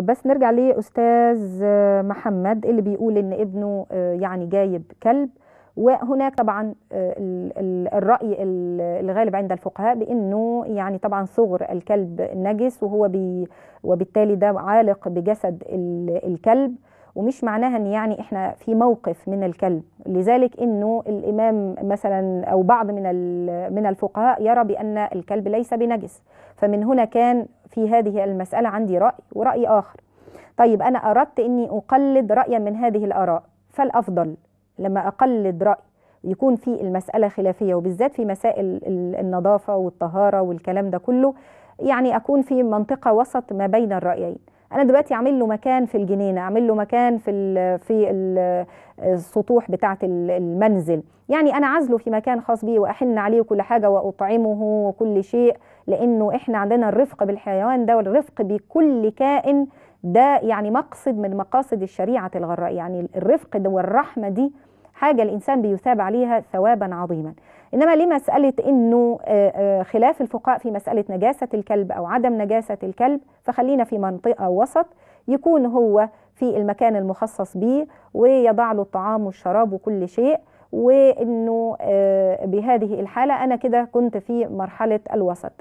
بس نرجع لأستاذ آه، محمد اللي بيقول إن ابنه آه، يعني جايب كلب وهناك طبعا آه، الرأي الغالب عند الفقهاء بأنه يعني طبعا صغر الكلب نجس وهو بي وبالتالي ده عالق بجسد الكلب ومش معناها ان يعني احنا في موقف من الكلب لذلك انه الامام مثلا او بعض من من الفقهاء يرى بان الكلب ليس بنجس فمن هنا كان في هذه المساله عندي راي وراي اخر طيب انا اردت اني اقلد رايا من هذه الاراء فالافضل لما اقلد راي يكون في المسألة خلافية وبالذات في مسائل النظافة والطهارة والكلام ده كله يعني أكون في منطقة وسط ما بين الرأيين انا دلوقتي اعمل له مكان في الجنينه اعمل له مكان في الـ في الـ السطوح بتاعه المنزل يعني انا عازله في مكان خاص بيه واحن عليه كل حاجه واطعمه وكل شيء لانه احنا عندنا الرفق بالحيوان ده والرفق بكل كائن ده يعني مقصد من مقاصد الشريعه الغراء يعني الرفق والرحمه دي حاجه الانسان بيثاب عليها ثوابا عظيما انما ليه مساله انه آه، آه، خلاف الفقهاء في مساله نجاسه الكلب او عدم نجاسه الكلب فخلينا في منطقه وسط يكون هو في المكان المخصص به ويضع له الطعام والشراب وكل شيء وانه آه، بهذه الحاله انا كده كنت في مرحله الوسط